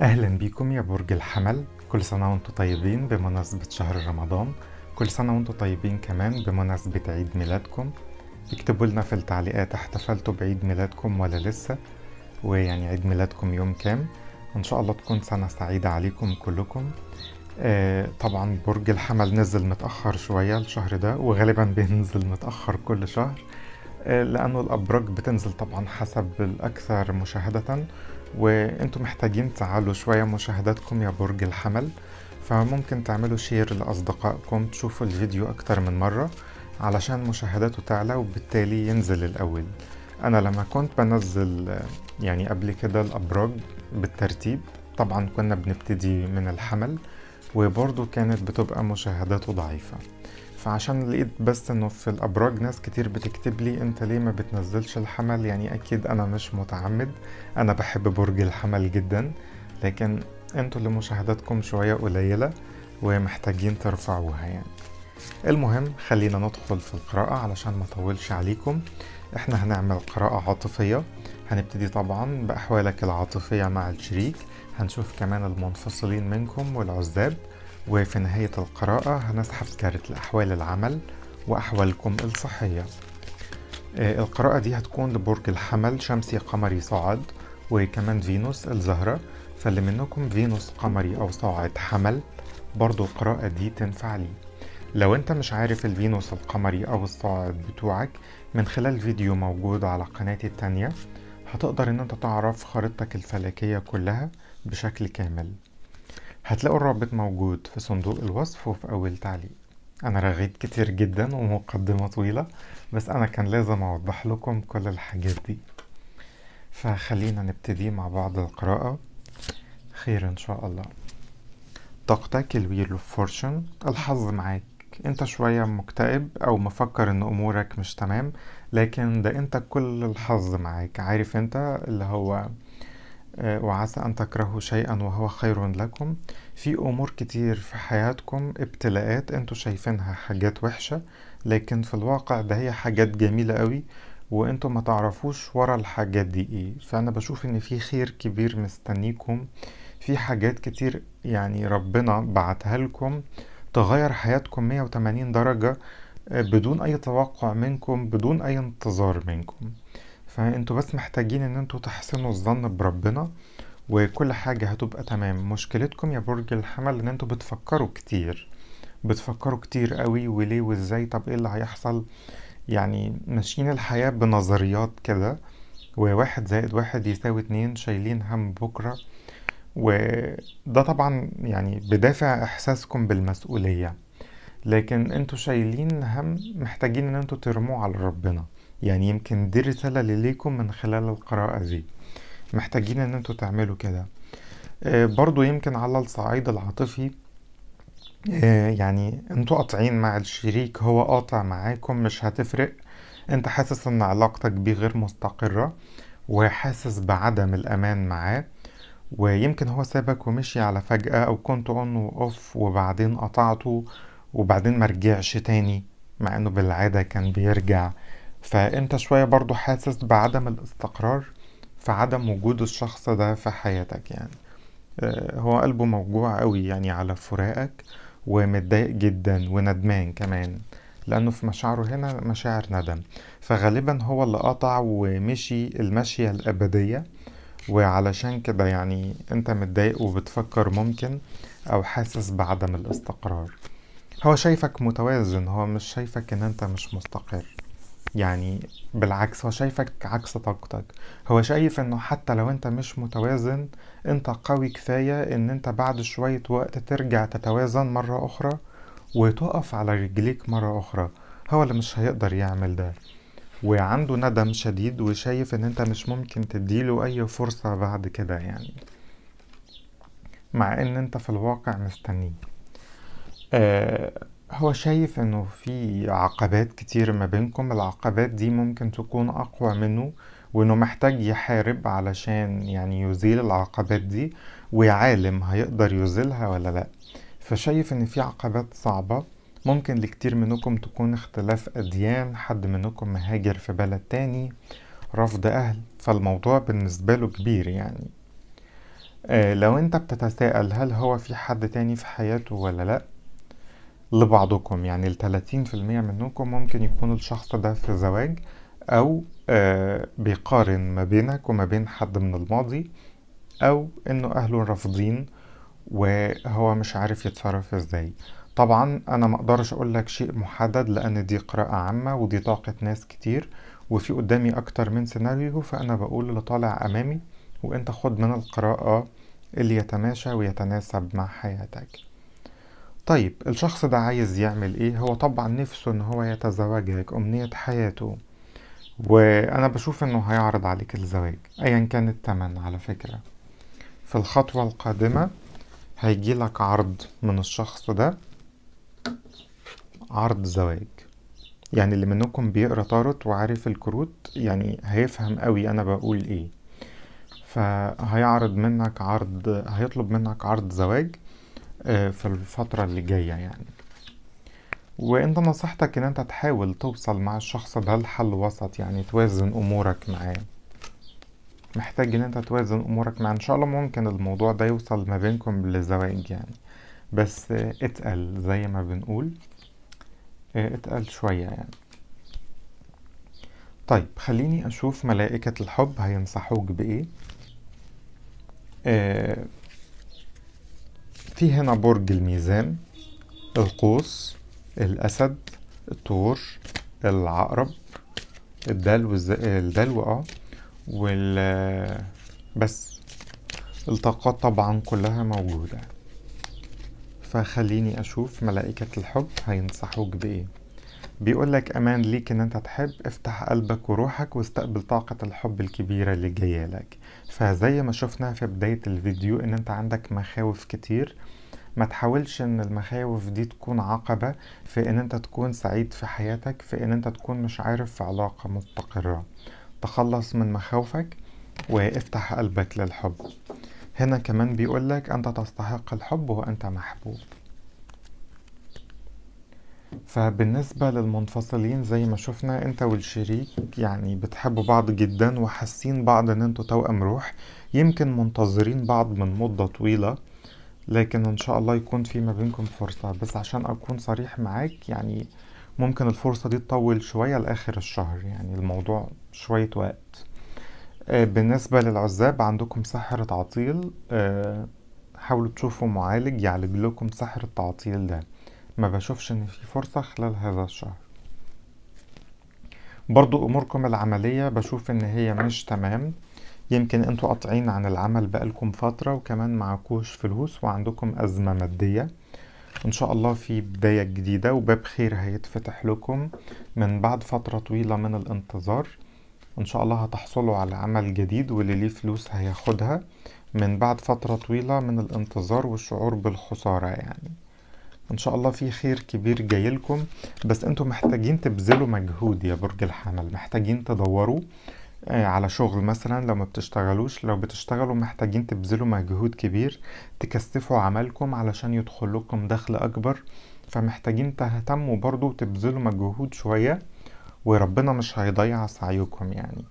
أهلا بيكم يا برج الحمل كل سنة وانتم طيبين بمناسبة شهر رمضان كل سنة وانتم طيبين كمان بمناسبة عيد ميلادكم اكتبوا لنا في التعليقات احتفلتوا بعيد ميلادكم ولا لسه ويعني عيد ميلادكم يوم كام ان شاء الله تكون سنة سعيدة عليكم كلكم آه طبعا برج الحمل نزل متأخر شوية الشهر ده وغالبا بينزل متأخر كل شهر آه لأنه الأبراج بتنزل طبعا حسب الأكثر مشاهدة وانتم محتاجين تعالوا شوية مشاهداتكم يا برج الحمل فممكن تعملوا شير لأصدقائكم تشوفوا الفيديو أكتر من مرة علشان مشاهداته تعلى وبالتالي ينزل الأول أنا لما كنت بنزل يعني قبل كده الأبراج بالترتيب طبعا كنا بنبتدي من الحمل وبرضه كانت بتبقى مشاهداته ضعيفة فعشان لقيت بس انه في الابراج ناس كتير بتكتب لي انت ليه ما بتنزلش الحمل يعني اكيد انا مش متعمد انا بحب برج الحمل جدا لكن انتوا اللي مشاهداتكم شوية قليلة ومحتاجين ترفعوها يعني المهم خلينا ندخل في القراءة علشان ما اطولش عليكم احنا هنعمل قراءة عاطفية هنبتدي طبعا بأحوالك العاطفية مع الشريك هنشوف كمان المنفصلين منكم والعزاب وفي نهاية القراءة هنزحف كارت لأحوال العمل وأحوالكم الصحية آه، القراءة دي هتكون لبرج الحمل شمسي قمري صاعد وكمان فينوس الزهرة فاللي منكم فينوس قمري أو صاعد حمل برضو القراءة دي تنفع لي لو انت مش عارف الفينوس القمري أو الصاعد بتوعك من خلال فيديو موجود على قناتي التانية هتقدر ان انت تعرف خريطتك الفلكية كلها بشكل كامل هتلاقوا الرابط موجود في صندوق الوصف وفي أول تعليق أنا رغيت كتير جدا ومقدمة طويلة بس أنا كان لازم أوضح لكم كل الحاجات دي فخلينا نبتدي مع بعض القراءة خير إن شاء الله طاقتك الويل اوف فورشن الحظ معاك انت شوية مكتئب او مفكر ان امورك مش تمام لكن ده انت كل الحظ معاك عارف انت اللي هو آه، وعسى أن تكرهوا شيئا وهو خير لكم في أمور كتير في حياتكم ابتلاءات انتوا شايفينها حاجات وحشة لكن في الواقع ده هي حاجات جميلة قوي وانتوا ما تعرفوش ورا الحاجات دي ايه فأنا بشوف ان في خير كبير مستنيكم في حاجات كتير يعني ربنا بعتها لكم تغير حياتكم 180 درجة آه، بدون أي توقع منكم بدون أي انتظار منكم فانتوا بس محتاجين ان انتوا تحسنوا الظن بربنا وكل حاجة هتبقى تمام مشكلتكم يا برج الحمل ان انتوا بتفكروا كتير بتفكروا كتير قوي وليه وازاي طب ايه اللي هيحصل يعني ماشيين الحياة بنظريات كده وواحد زائد واحد يساوي اتنين شايلين هم بكرة وده طبعا يعني بدافع احساسكم بالمسؤولية لكن انتوا شايلين هم محتاجين ان انتوا ترموه على ربنا يعني يمكن دي رسالة ليكم من خلال القراءة دي محتاجين ان انتوا تعملوا كده آه، برضو يمكن على الصعيد العاطفي آه، يعني انتوا قاطعين مع الشريك هو قاطع معاكم مش هتفرق انت حاسس ان علاقتك بيه غير مستقرة وحاسس بعدم الامان معاه ويمكن هو سابك ومشي على فجأة او كنت اون واوف وبعدين قطعته وبعدين مرجعش تاني مع انه بالعادة كان بيرجع فانت شوية برضو حاسس بعدم الاستقرار في عدم وجود الشخص ده في حياتك يعني آه، هو قلبه موجوع قوي يعني على فراقك ومتضايق جدا وندمان كمان لأنه في مشاعره هنا مشاعر ندم فغالبا هو اللي قطع ومشي المشية الأبدية وعلشان كده يعني انت متضايق وبتفكر ممكن أو حاسس بعدم الاستقرار هو شايفك متوازن هو مش شايفك ان انت مش مستقر يعني بالعكس هو شايفك عكس طاقتك هو شايف انه حتى لو انت مش متوازن انت قوي كفاية ان انت بعد شوية وقت ترجع تتوازن مرة اخرى وتقف على رجليك مرة اخرى هو اللي مش هيقدر يعمل ده وعنده ندم شديد وشايف ان انت مش ممكن تديله اي فرصة بعد كده يعني مع ان انت في الواقع مستنيه آه هو شايف انه في عقبات كتير ما بينكم العقبات دي ممكن تكون اقوى منه وانه محتاج يحارب علشان يعني يزيل العقبات دي ويعالم هيقدر يزيلها ولا لا فشايف ان في عقبات صعبة ممكن لكتير منكم تكون اختلاف اديان حد منكم مهاجر في بلد تاني رفض اهل فالموضوع بالنسبة له كبير يعني آه لو انت بتتساءل هل هو في حد تاني في حياته ولا لأ لبعضكم يعني التلاتين في المية منكم ممكن يكون الشخص ده في زواج أو آه بيقارن ما بينك وما بين حد من الماضي أو إنه أهله رافضين وهو مش عارف يتصرف إزاي طبعا أنا مقدرش أقولك شيء محدد لأن دي قراءة عامة ودي طاقة ناس كتير وفي قدامي أكتر من سيناريو فأنا بقول اللي طالع أمامي وأنت خد من القراءة اللي يتماشى ويتناسب مع حياتك طيب الشخص ده عايز يعمل ايه هو طبعا نفسه ان هو يتزوجك امنية حياته وانا بشوف انه هيعرض عليك الزواج ايا كان التمن على فكرة في الخطوة القادمة هيجيلك عرض من الشخص ده عرض زواج يعني اللي منكم بيقرا طارت وعارف الكروت يعني هيفهم قوي انا بقول ايه فهيعرض منك عرض هيطلب منك عرض زواج آه، في الفترة اللي جاية يعني وانت نصيحتك ان انت تحاول توصل مع الشخص ده لحل وسط يعني توازن امورك معاه محتاج ان انت توازن امورك معاه ان شاء الله ممكن الموضوع ده يوصل ما بينكم للزواج يعني بس اتقل زي ما بنقول آه، اتقل شوية يعني طيب خليني اشوف ملائكة الحب هينصحوك بايه اه في هنا برج الميزان القوس الأسد الطور العقرب الدلو الدلو اه وال بس الطاقات طبعا كلها موجودة فخليني أشوف ملائكة الحب هينصحوك بإيه بيقول لك امان ليك ان انت تحب افتح قلبك وروحك واستقبل طاقة الحب الكبيرة اللي جاية لك فزي ما شفنا في بداية الفيديو ان انت عندك مخاوف كتير ما تحاولش ان المخاوف دي تكون عقبة في ان انت تكون سعيد في حياتك في ان انت تكون مش عارف في علاقة مستقرة تخلص من مخاوفك وافتح قلبك للحب هنا كمان بيقولك انت تستحق الحب وانت محبوب فبالنسبة للمنفصلين زي ما شفنا انت والشريك يعني بتحبوا بعض جدا وحاسين بعض ان انتوا توأم روح يمكن منتظرين بعض من مدة طويلة لكن ان شاء الله يكون في ما بينكم فرصة بس عشان اكون صريح معاك يعني ممكن الفرصة دي تطول شوية لآخر الشهر يعني الموضوع شوية وقت آه، بالنسبة للعزاب عندكم سحر تعطيل آه، حاولوا تشوفوا معالج يعالج لكم سحر التعطيل ده ما بشوفش ان في فرصة خلال هذا الشهر برضو اموركم العملية بشوف ان هي مش تمام يمكن انتوا قاطعين عن العمل بقالكم فترة وكمان معكوش فلوس وعندكم ازمة مادية ان شاء الله في بداية جديدة وباب خير هيتفتح لكم من بعد فترة طويلة من الانتظار ان شاء الله هتحصلوا على عمل جديد واللي ليه فلوس هياخدها من بعد فترة طويلة من الانتظار والشعور بالخسارة يعني ان شاء الله في خير كبير جاي لكم بس انتوا محتاجين تبذلوا مجهود يا برج الحمل محتاجين تدوروا آه، على شغل مثلا لو ما بتشتغلوش لو بتشتغلوا محتاجين تبذلوا مجهود كبير تكثفوا عملكم علشان يدخل لكم دخل اكبر فمحتاجين تهتموا برضو وتبذلوا مجهود شوية وربنا مش هيضيع سعيكم يعني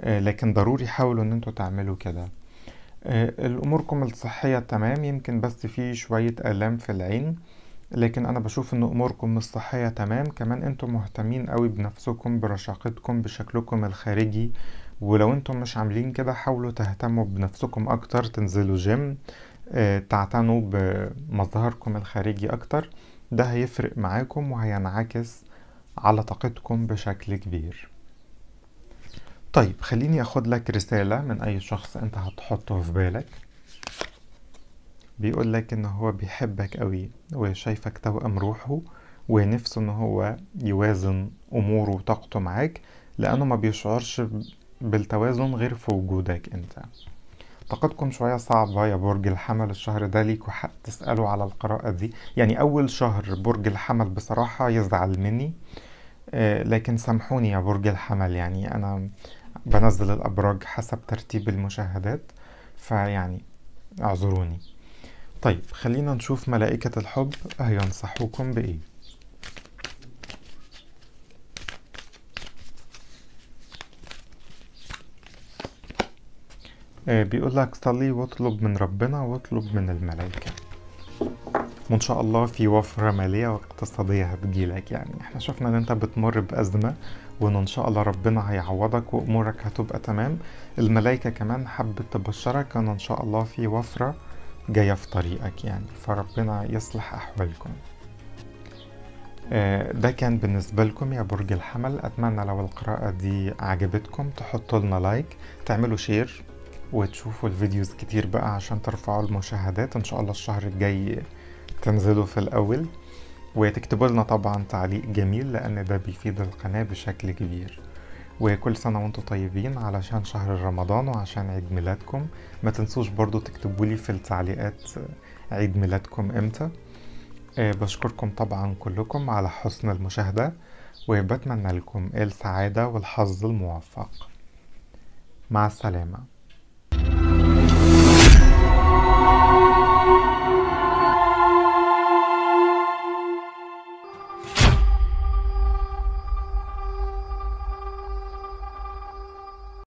آه، لكن ضروري حاولوا ان انتوا تعملوا كده آه، الاموركم الصحية تمام يمكن بس في شوية الام في العين لكن انا بشوف ان اموركم مش صحيه تمام كمان انتم مهتمين قوي بنفسكم برشاقتكم بشكلكم الخارجي ولو انتم مش عاملين كده حاولوا تهتموا بنفسكم اكتر تنزلوا جيم آه، تعتنوا بمظهركم الخارجي اكتر ده هيفرق معاكم وهينعكس على طاقتكم بشكل كبير طيب خليني اخد لك رسالة من اي شخص انت هتحطه في بالك بيقول لك ان هو بيحبك قوي وشايفك توأم روحه ونفسه ان هو يوازن اموره وطاقته معاك لانه ما بيشعرش بالتوازن غير في وجودك انت طاقتكم شوية صعبة يا برج الحمل الشهر ده ليكوا حق تسألوا على القراءة دي يعني أول شهر برج الحمل بصراحة يزعل مني آه، لكن سامحوني يا برج الحمل يعني أنا بنزل الأبراج حسب ترتيب المشاهدات فيعني اعذروني طيب خلينا نشوف ملائكة الحب هينصحوكم بإيه آه، بيقول لك صلي واطلب من ربنا واطلب من الملائكة وان شاء الله في وفرة مالية واقتصادية هتجيلك يعني احنا شفنا ان انت بتمر بأزمة وان ان شاء الله ربنا هيعوضك وامورك هتبقى تمام الملائكة كمان حبت تبشرك ان ان شاء الله في وفرة جاية في طريقك يعني فربنا يصلح أحوالكم آه، ده كان بالنسبة لكم يا برج الحمل أتمنى لو القراءة دي عجبتكم تحطوا لنا لايك تعملوا شير وتشوفوا الفيديوز كتير بقى عشان ترفعوا المشاهدات إن شاء الله الشهر الجاي تنزلوا في الأول وتكتبوا لنا طبعا تعليق جميل لأن ده بيفيد القناة بشكل كبير وكل سنة وانتم طيبين علشان شهر رمضان وعشان عيد ميلادكم ما تنسوش برضو تكتبوا لي في التعليقات عيد ميلادكم امتى آه، بشكركم طبعا كلكم على حسن المشاهدة وبتمنى لكم السعادة والحظ الموفق مع السلامة